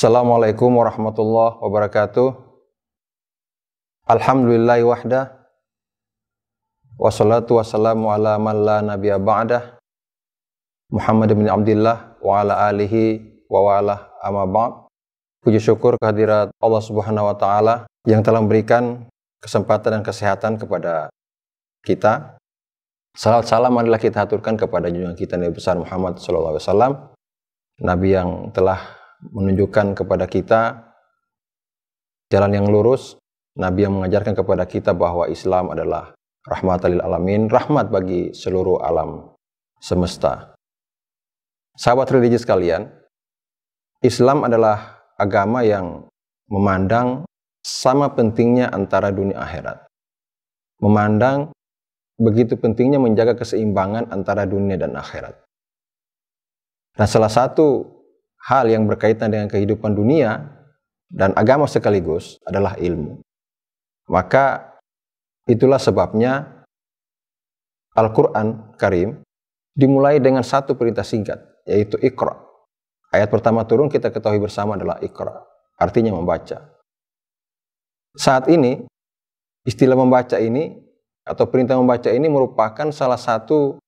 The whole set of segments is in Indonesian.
Assalamualaikum warahmatullahi wabarakatuh. Alhamdulillahi wahdah. Wassalatu wassalamu ala man la nabiya ba'dah. Muhammad bin Abdullah wa ala alihi wa wa amma ba'd. Puji syukur kehadirat Allah Subhanahu wa taala yang telah memberikan kesempatan dan kesehatan kepada kita. Salat salam adalah kita haturkan kepada junjungan kita Nabi besar Muhammad sallallahu alaihi wasallam, nabi yang telah menunjukkan kepada kita jalan yang lurus. Nabi yang mengajarkan kepada kita bahwa Islam adalah rahmatalil alamin, rahmat bagi seluruh alam semesta. Sahabat religi sekalian, Islam adalah agama yang memandang sama pentingnya antara dunia akhirat. Memandang begitu pentingnya menjaga keseimbangan antara dunia dan akhirat. Nah, salah satu hal yang berkaitan dengan kehidupan dunia dan agama sekaligus adalah ilmu. Maka itulah sebabnya Al-Quran Karim dimulai dengan satu perintah singkat, yaitu Iqra. Ayat pertama turun kita ketahui bersama adalah Iqra, artinya membaca. Saat ini, istilah membaca ini atau perintah membaca ini merupakan salah satu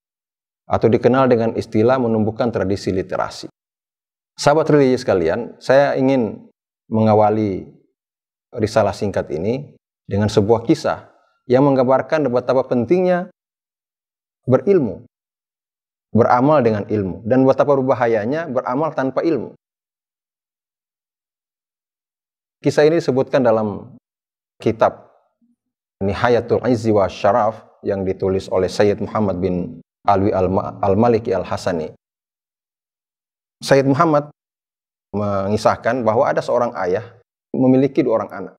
atau dikenal dengan istilah menumbuhkan tradisi literasi. Sahabat religi sekalian, saya ingin mengawali risalah singkat ini dengan sebuah kisah yang menggambarkan betapa pentingnya berilmu, beramal dengan ilmu, dan betapa berbahayanya beramal tanpa ilmu. Kisah ini disebutkan dalam kitab Nihayatul Izzi wa Syaraf yang ditulis oleh Sayyid Muhammad bin Alwi Al-Maliki Al-Hasani. Sayyid Muhammad mengisahkan bahwa ada seorang ayah memiliki dua orang anak.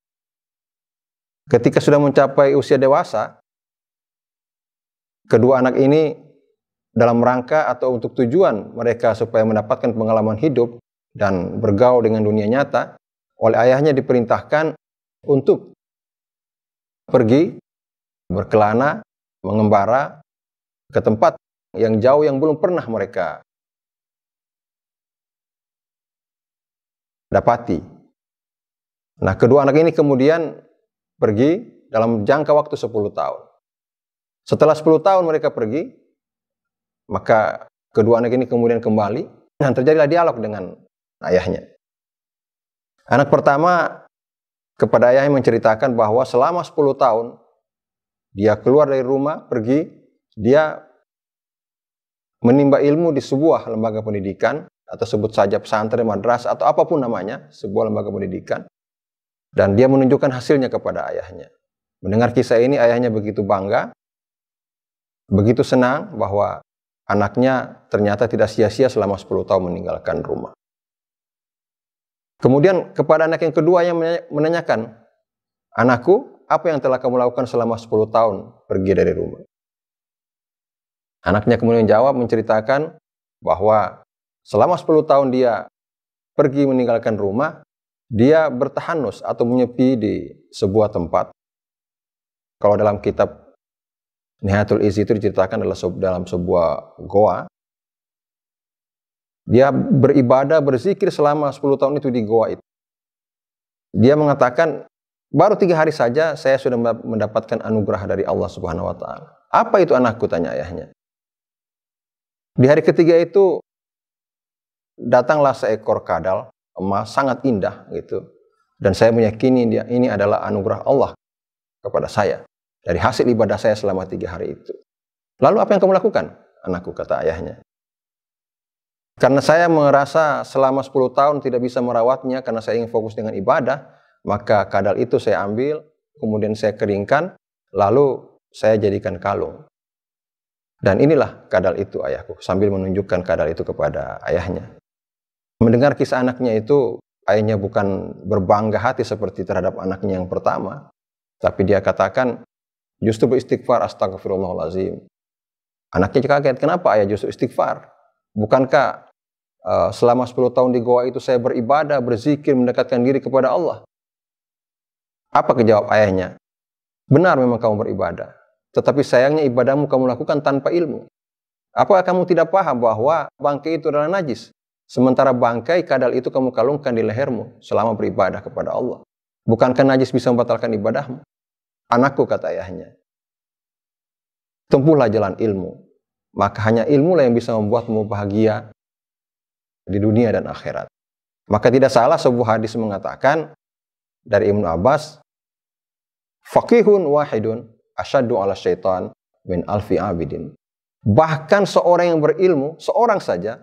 Ketika sudah mencapai usia dewasa, kedua anak ini dalam rangka atau untuk tujuan mereka supaya mendapatkan pengalaman hidup dan bergaul dengan dunia nyata, oleh ayahnya diperintahkan untuk pergi berkelana, mengembara ke tempat yang jauh yang belum pernah mereka dapati. Nah, kedua anak ini kemudian pergi dalam jangka waktu 10 tahun. Setelah 10 tahun mereka pergi, maka kedua anak ini kemudian kembali dan terjadilah dialog dengan ayahnya. Anak pertama kepada ayahnya menceritakan bahwa selama 10 tahun dia keluar dari rumah, pergi, dia menimba ilmu di sebuah lembaga pendidikan atau sebut saja pesantren, madrasah atau apapun namanya, sebuah lembaga pendidikan. Dan dia menunjukkan hasilnya kepada ayahnya. Mendengar kisah ini ayahnya begitu bangga, begitu senang bahwa anaknya ternyata tidak sia-sia selama 10 tahun meninggalkan rumah. Kemudian kepada anak yang kedua yang menanyakan, "Anakku, apa yang telah kamu lakukan selama 10 tahun pergi dari rumah?" Anaknya kemudian jawab menceritakan bahwa Selama 10 tahun dia pergi meninggalkan rumah, dia bertahanus atau menyepi di sebuah tempat. Kalau dalam kitab Nihatul Izi itu diceritakan adalah dalam sebuah goa. Dia beribadah, berzikir selama 10 tahun itu di goa itu. Dia mengatakan, baru tiga hari saja saya sudah mendapatkan anugerah dari Allah Subhanahu wa taala. Apa itu anakku tanya ayahnya. Di hari ketiga itu datanglah seekor kadal emas sangat indah gitu. Dan saya meyakini dia ini adalah anugerah Allah kepada saya dari hasil ibadah saya selama tiga hari itu. Lalu apa yang kamu lakukan? Anakku kata ayahnya. Karena saya merasa selama 10 tahun tidak bisa merawatnya karena saya ingin fokus dengan ibadah, maka kadal itu saya ambil, kemudian saya keringkan, lalu saya jadikan kalung. Dan inilah kadal itu ayahku, sambil menunjukkan kadal itu kepada ayahnya mendengar kisah anaknya itu ayahnya bukan berbangga hati seperti terhadap anaknya yang pertama, tapi dia katakan justru beristighfar astagfirullahalazim. Anaknya kaget, kenapa ayah justru istighfar? Bukankah eh, selama 10 tahun di goa itu saya beribadah, berzikir, mendekatkan diri kepada Allah? Apa kejawab ayahnya? Benar memang kamu beribadah, tetapi sayangnya ibadahmu kamu lakukan tanpa ilmu. Apa kamu tidak paham bahwa bangkai itu adalah najis? Sementara bangkai kadal itu kamu kalungkan di lehermu selama beribadah kepada Allah. Bukankah najis bisa membatalkan ibadahmu? Anakku, kata ayahnya. Tempuhlah jalan ilmu. Maka hanya ilmu lah yang bisa membuatmu bahagia di dunia dan akhirat. Maka tidak salah sebuah hadis mengatakan dari Ibnu Abbas, Fakihun wahidun asyadu ala syaitan min alfi abidin. Bahkan seorang yang berilmu, seorang saja,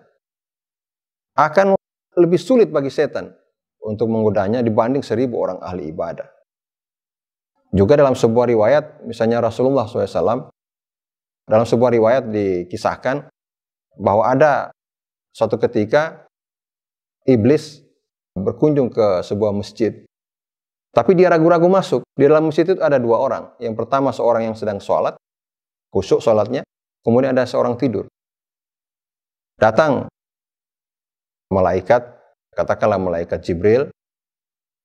akan lebih sulit bagi setan untuk menggodanya dibanding seribu orang ahli ibadah. Juga dalam sebuah riwayat, misalnya Rasulullah SAW, dalam sebuah riwayat dikisahkan bahwa ada suatu ketika iblis berkunjung ke sebuah masjid. Tapi dia ragu-ragu masuk. Di dalam masjid itu ada dua orang. Yang pertama seorang yang sedang sholat, khusyuk sholatnya. Kemudian ada seorang tidur. Datang malaikat, katakanlah malaikat Jibril,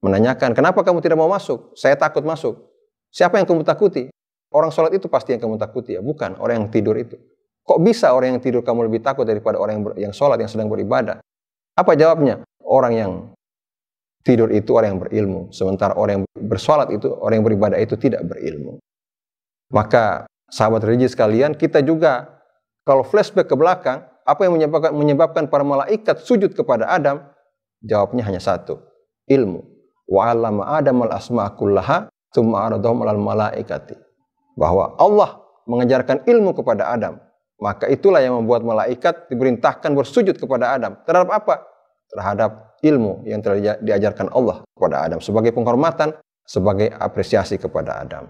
menanyakan, kenapa kamu tidak mau masuk? Saya takut masuk. Siapa yang kamu takuti? Orang sholat itu pasti yang kamu takuti ya, bukan orang yang tidur itu. Kok bisa orang yang tidur kamu lebih takut daripada orang yang, ber, yang sholat, yang sedang beribadah? Apa jawabnya? Orang yang tidur itu orang yang berilmu. Sementara orang yang bersolat itu, orang yang beribadah itu tidak berilmu. Maka sahabat religi sekalian, kita juga kalau flashback ke belakang, apa yang menyebabkan, menyebabkan para malaikat sujud kepada Adam? Jawabnya hanya satu, ilmu. Wa Adam al kullaha malaikati. Bahwa Allah mengajarkan ilmu kepada Adam. Maka itulah yang membuat malaikat diperintahkan bersujud kepada Adam. Terhadap apa? Terhadap ilmu yang telah diajarkan Allah kepada Adam sebagai penghormatan, sebagai apresiasi kepada Adam.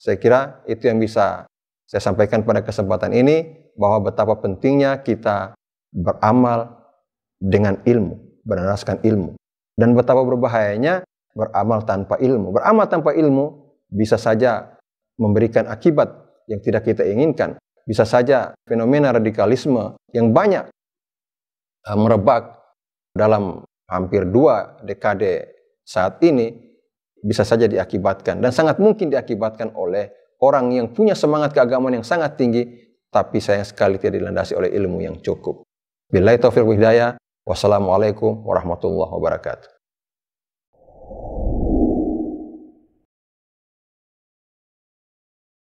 Saya kira itu yang bisa saya sampaikan pada kesempatan ini bahwa betapa pentingnya kita beramal dengan ilmu, berdasarkan ilmu. Dan betapa berbahayanya beramal tanpa ilmu. Beramal tanpa ilmu bisa saja memberikan akibat yang tidak kita inginkan. Bisa saja fenomena radikalisme yang banyak eh, merebak dalam hampir dua dekade saat ini bisa saja diakibatkan dan sangat mungkin diakibatkan oleh orang yang punya semangat keagamaan yang sangat tinggi, tapi sayang sekali tidak dilandasi oleh ilmu yang cukup. Bila taufiq hidayah, wassalamualaikum warahmatullahi wabarakatuh.